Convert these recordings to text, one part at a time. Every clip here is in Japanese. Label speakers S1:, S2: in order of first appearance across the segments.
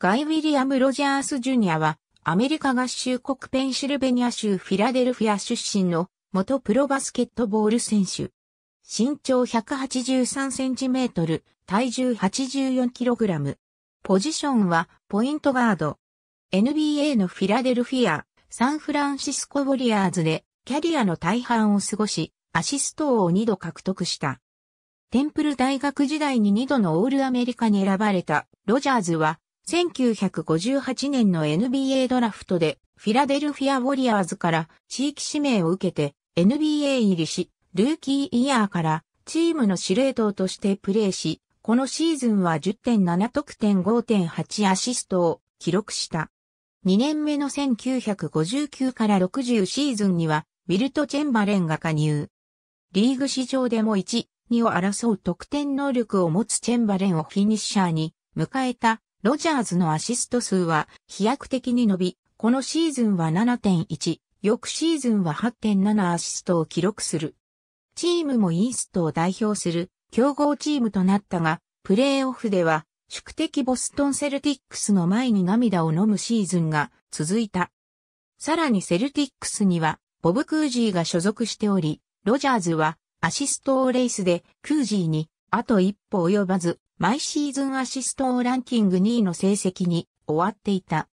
S1: ガイ・ウィリアム・ロジャース・ジュニアは、アメリカ合衆国ペンシルベニア州フィラデルフィア出身の元プロバスケットボール選手。身長183センチメートル、体重84キログラム。ポジションはポイントガード。NBA のフィラデルフィア、サンフランシスコウォリアーズでキャリアの大半を過ごし、アシスト王を2度獲得した。テンプル大学時代に2度のオールアメリカに選ばれたロジャーズは1958年の NBA ドラフトでフィラデルフィア・ウォリアーズから地域指名を受けて NBA 入りし、ルーキーイヤーからチームの司令塔としてプレーし、このシーズンは10.7得点5.8アシストを記録した。2年目の1959から60シーズンには、ウィルト・チェンバレンが加入。リーグ史上でも1、2を争う得点能力を持つチェンバレンをフィニッシャーに迎えたロジャーズのアシスト数は飛躍的に伸び、このシーズンは7.1、翌シーズンは8.7アシストを記録する。チームもイーストを代表する強豪チームとなったが、プレーオフでは宿敵ボストンセルティックスの前に涙を飲むシーズンが続いた。さらにセルティックスにはボブ・クージーが所属しており、ロジャーズはアシストをレースでクージーにあと一歩及ばず毎シーズンアシストをランキング2位の成績に終わっていた。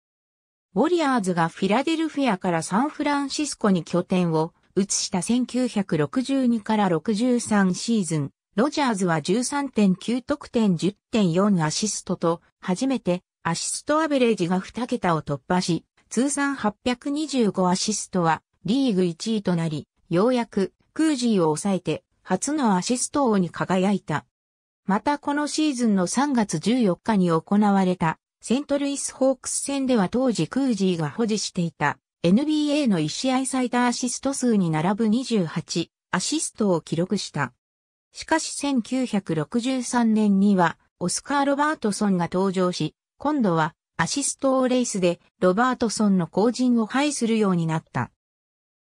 S1: ウォリアーズがフィラデルフィアからサンフランシスコに拠点を移した1962から63シーズン、ロジャーズは13.9得点10.4アシストと、初めてアシストアベレージが2桁を突破し、通算825アシストはリーグ1位となり、ようやくクージーを抑えて初のアシスト王に輝いた。またこのシーズンの3月14日に行われたセントルイスホークス戦では当時クージーが保持していた NBA の1試合最多アシスト数に並ぶ28アシストを記録した。しかし1963年にはオスカー・ロバートソンが登場し、今度はアシストをレースでロバートソンの後陣を排するようになった。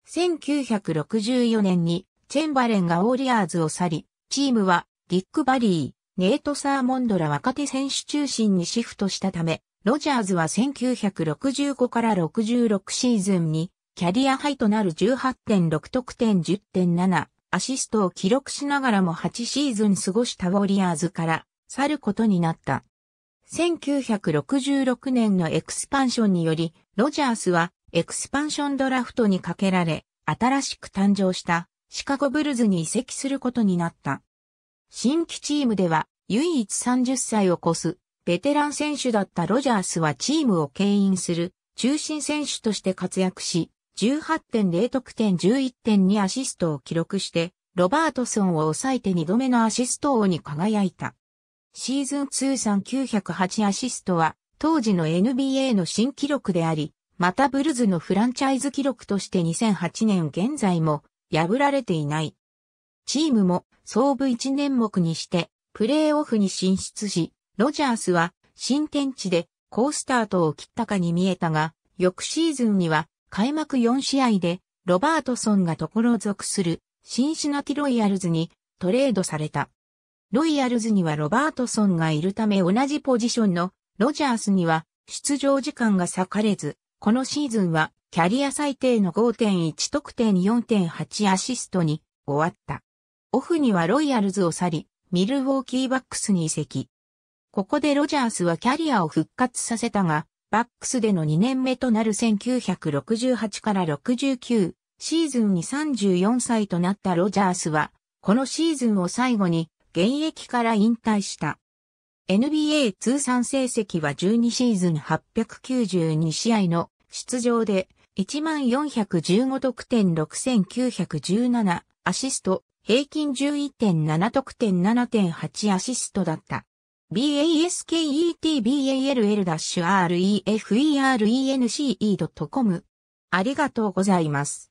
S1: 1964年にチェンバレンがオーリアーズを去り、チームはディック・バリー、ネート・サーモンドら若手選手中心にシフトしたため、ロジャーズは1965から66シーズンに、キャリアハイとなる18.6得点10.7アシストを記録しながらも8シーズン過ごしたウォリアーズから去ることになった。1966年のエクスパンションにより、ロジャースはエクスパンションドラフトにかけられ、新しく誕生したシカゴブルズに移籍することになった。新規チームでは唯一30歳を超すベテラン選手だったロジャースはチームを牽引する中心選手として活躍し、18.0得点11.2アシストを記録して、ロバートソンを抑えて2度目のアシスト王に輝いた。シーズン通算908アシストは、当時の NBA の新記録であり、またブルズのフランチャイズ記録として2008年現在も破られていない。チームも創部1年目にして、プレーオフに進出し、ロジャースは新天地で好スタートを切ったかに見えたが、翌シーズンには開幕4試合でロバートソンが所属するシンシナティロイヤルズにトレードされた。ロイヤルズにはロバートソンがいるため同じポジションのロジャースには出場時間が割かれず、このシーズンはキャリア最低の5.1得点4.8アシストに終わった。オフにはロイヤルズを去り、ミルウォーキーバックスに移籍。ここでロジャースはキャリアを復活させたが、バックスでの2年目となる1968から69シーズンに34歳となったロジャースは、このシーズンを最後に現役から引退した。NBA 通算成績は12シーズン892試合の出場で1415得点6917アシスト平均11.7得点7.8アシストだった。basketball-reference.com ありがとうございます。